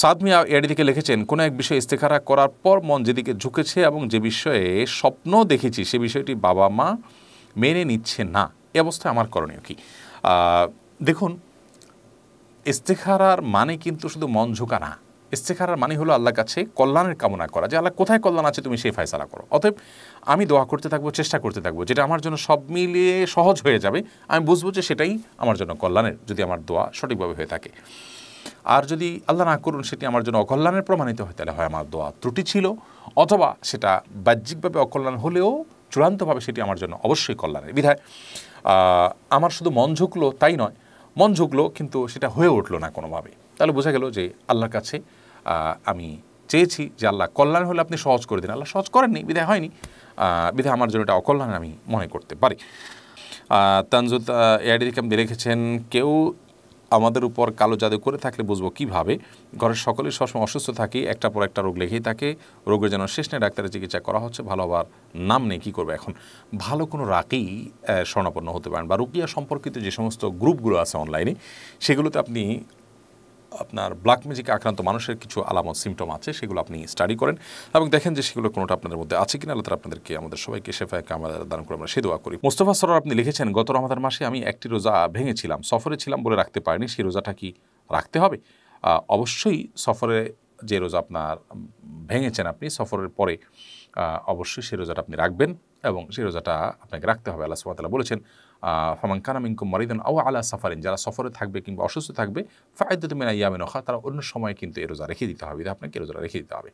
সাদমিয়া এডিদিকে লিখেছেন কোনো এক বিষয়ে ইস্তেখারা করার পর মন যেদিকে ঝুঁকেছে এবং যে বিষয়ে স্বপ্ন দেখেছি সে বিষয়টি বাবা মা মেনে নিচ্ছে না এ অবস্থায় আমার করণীয় কি দেখুন ইস্তেখারার মানে কিন্তু শুধু মন ঝুঁকা না ইস্তেখারার মানে হলো আল্লাহর কাছে কল্যাণের কামনা করা যে আল্লাহ কোথায় কল্যাণ আছে তুমি সেই ফায়সালা করো অতএব আমি দোয়া করতে থাকবো চেষ্টা করতে থাকবো যেটা আমার জন্য সব মিলিয়ে সহজ হয়ে যাবে আমি বুঝবো যে সেটাই আমার জন্য কল্যাণের যদি আমার দোয়া সঠিকভাবে হয়ে থাকে আর যদি আল্লাহ না করুন সেটি আমার জন্য অকল্যাণের প্রমাণিত হয় তাহলে হয় আমার দোয়া ত্রুটি ছিল অথবা সেটা বাহ্যিকভাবে অকল্যাণ হলেও চূড়ান্তভাবে সেটি আমার জন্য অবশ্যই কল্যাণের বিধায় আমার শুধু মন ঝুঁকলো তাই নয় মন ঝুঁকলো কিন্তু সেটা হয়ে উঠলো না কোনোভাবে তাহলে বোঝা গেল যে আল্লাহর কাছে আমি চেয়েছি যে আল্লাহ কল্যাণ হলে আপনি সহজ করে দিন আল্লাহ সহজ করেননি বিধায় হয়নি বিধায় আমার জন্য এটা অকল্যাণ আমি মনে করতে পারি তানজুদ এআইডি দিকে আপনি কেউ আমাদের উপর কালো জাদু করে থাকলে বুঝবো কিভাবে ঘরের সকলে সবসময় অসুস্থ থাকি একটা পর একটা রোগ লেগেই থাকে রোগের যেন শেষ নেই ডাক্তারের চিকিৎসা করা হচ্ছে ভালো আবার নাম নেই কী করবে এখন ভালো কোনো রাগেই স্বর্ণাপন্ন হতে পারেন বা রুকিয়া সম্পর্কিত যে সমস্ত গ্রুপগুলো আছে অনলাইনে সেগুলোতে আপনি আপনার ব্ল্যাক ম্যাজিক আক্রান্ত মানুষের কিছু আলামত সিমটম আছে সেগুলো আপনি স্টাডি করেন এবং দেখেন যে সেগুলো কোনোটা আপনাদের মধ্যে আছে কিনা আল্লাহ আপনাদেরকে আমাদের সবাইকে সেফায় আমাদের দান করে আমরা সে দোয়া করি মোস্তফা সরার আপনি লিখেছেন গত রমাদার মাসে আমি একটি রোজা ভেঙেছিলাম সফরে ছিলাম বলে রাখতে পারিনি সেই রোজাটা কি রাখতে হবে অবশ্যই সফরে যে রোজা আপনার ভেঙেছেন আপনি সফরের পরে অবশ্যই সেই রোজাটা আপনি রাখবেন এবং সেই রোজাটা আপনাকে রাখতে হবে আল্লাহ সুবাহতাল্লাহ বলেছেন কানাম ইনকুম মারিদান আও আলা সাফারিন যারা সফরে থাকবে কিংবা অসুস্থ থাকবে ফায়দুদ্দিন ইয়ামিন ওখা তারা অন্য সময় কিন্তু এই রোজা রেখে দিতে হবে আপনাকে রোজাটা রেখে দিতে হবে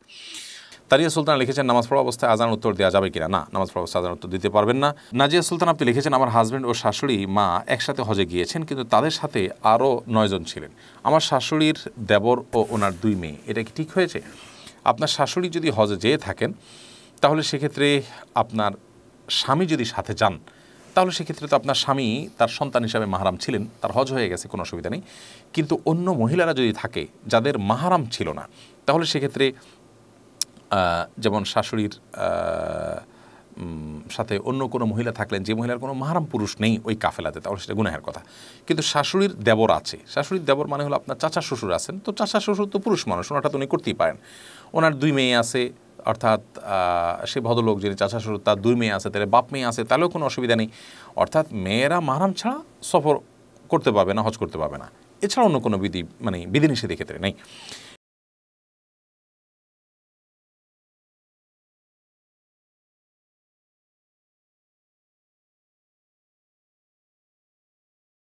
তারিয়া সুলতান লিখেছেন নামাজ পড়া অবস্থায় আজান উত্তর দেওয়া যাবে কিনা না নামাজ পড়া অবস্থায় আজান উত্তর দিতে পারবেন না নাজিয়া সুলতান আপনি লিখেছেন আমার হাজব্যান্ড ও শাশুড়ি মা একসাথে হজে গিয়েছেন কিন্তু তাদের সাথে আরও নয়জন ছিলেন আমার শাশুড়ির দেবর ও ওনার দুই মেয়ে এটা কি ঠিক হয়েছে আপনার শাশুড়ি যদি হজে যেয়ে থাকেন তাহলে সেক্ষেত্রে আপনার স্বামী যদি সাথে যান তাহলে সেক্ষেত্রে তো আপনার স্বামী তার সন্তান হিসাবে মাহারাম ছিলেন তার হজ হয়ে গেছে কোনো অসুবিধা নেই কিন্তু অন্য মহিলারা যদি থাকে যাদের মাহারাম ছিল না তাহলে সেক্ষেত্রে যেমন শাশুড়ির সাথে অন্য কোনো মহিলা থাকলেন যে মহিলার কোনো মাহারাম পুরুষ নেই ওই কাফেলাতে তাহলে সেটা গুনাহের কথা কিন্তু শাশুড়ির দেবর আছে শাশুড়ির দেবর মানে হলো আপনার চাচা শ্বশুর আছেন তো চাচা শ্বশুর তো পুরুষ মানুষ ওনাটা তো উনি করতেই পারেন ওনার দুই মেয়ে আছে অর্থাৎ সে ভদ্রলোক যিনি চাচা শ্বশুর তার দুই মেয়ে আছে তাহলে বাপ মেয়ে আছে তাহলেও কোনো অসুবিধা নেই অর্থাৎ মেয়েরা মাহারাম ছাড়া সফর করতে পারবে না হজ করতে পাবে না এছাড়া অন্য কোনো বিধি মানে বিধিনিষেধের ক্ষেত্রে নেই